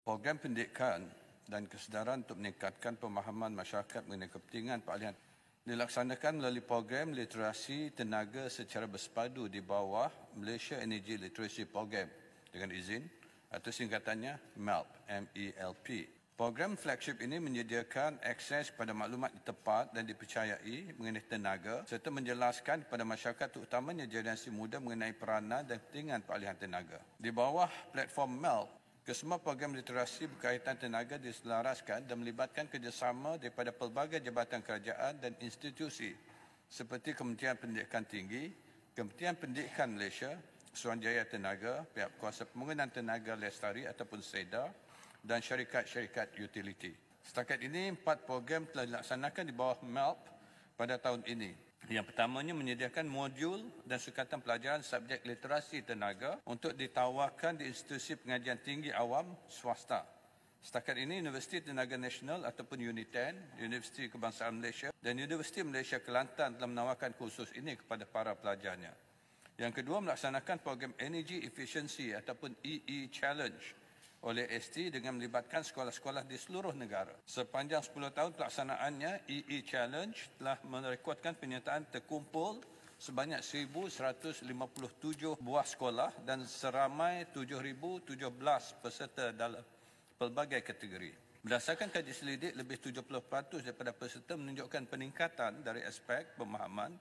Program pendidikan dan kesedaran untuk meningkatkan pemahaman masyarakat mengenai kepentingan peralihan dilaksanakan melalui program literasi tenaga secara bersepadu di bawah Malaysia Energy Literacy Program dengan izin atau singkatannya MELP, M-E-L-P. Program flagship ini menyediakan akses kepada maklumat tepat dan dipercayai mengenai tenaga serta menjelaskan kepada masyarakat terutamanya generasi muda mengenai peranan dan kepentingan peralihan tenaga. Di bawah platform MELP, Kesemua program literasi berkaitan tenaga diselaraskan dan melibatkan kerjasama daripada pelbagai jabatan kerajaan dan institusi seperti Kementerian Pendidikan Tinggi, Kementerian Pendidikan Malaysia, Suruhanjaya Tenaga, Pihak Kuasa Pembangunan Tenaga Lestari ataupun SEDA dan syarikat-syarikat utiliti. Setakat ini, empat program telah dilaksanakan di bawah MELP pada tahun ini yang pertamanya menyediakan modul dan sukatan pelajaran subjek literasi tenaga untuk ditawarkan di institusi pengajian tinggi awam swasta. Setakat ini Universiti Tenaga Nasional ataupun UNITEN, Universiti Kebangsaan Malaysia dan Universiti Malaysia Kelantan telah menawarkan kursus ini kepada para pelajarnya. Yang kedua melaksanakan program Energy Efficiency ataupun EE e Challenge oleh ST dengan melibatkan sekolah-sekolah di seluruh negara. Sepanjang 10 tahun pelaksanaannya, EE e Challenge telah merekodkan penyertaan terkumpul sebanyak 1,157 buah sekolah dan seramai 7,017 peserta dalam pelbagai kategori. Berdasarkan kaji selidik, lebih 70% daripada peserta menunjukkan peningkatan dari aspek pemahaman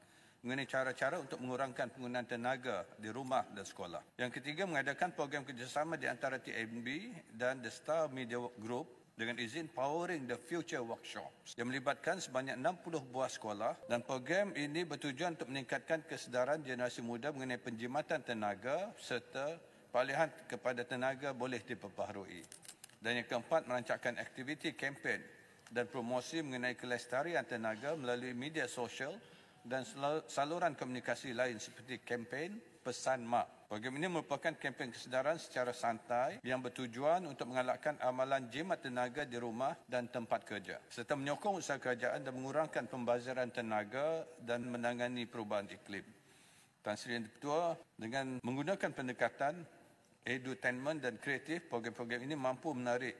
mengenai cara-cara untuk mengurangkan penggunaan tenaga di rumah dan sekolah. Yang ketiga, mengadakan program kerjasama di antara TMB dan The Star Media Group dengan izin Powering the Future Workshops yang melibatkan sebanyak 60 buah sekolah dan program ini bertujuan untuk meningkatkan kesedaran generasi muda mengenai penjimatan tenaga serta pilihan kepada tenaga boleh diperbaharui. Dan yang keempat, merancangkan aktiviti kempen dan promosi mengenai kelestarian tenaga melalui media sosial dan saluran komunikasi lain seperti kempen pesan mak. Program ini merupakan kempen kesedaran secara santai yang bertujuan untuk mengalakkan amalan jimat tenaga di rumah dan tempat kerja serta menyokong usaha kerajaan dan mengurangkan pembazaran tenaga dan menangani perubahan iklim. Tan Sri Yang Dipertua dengan menggunakan pendekatan edutainment dan kreatif, program-program ini mampu menarik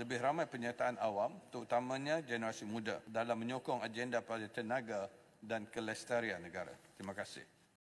lebih ramai penyertaan awam terutamanya generasi muda dalam menyokong agenda pada tenaga dan kelestarian negara. Terima kasih.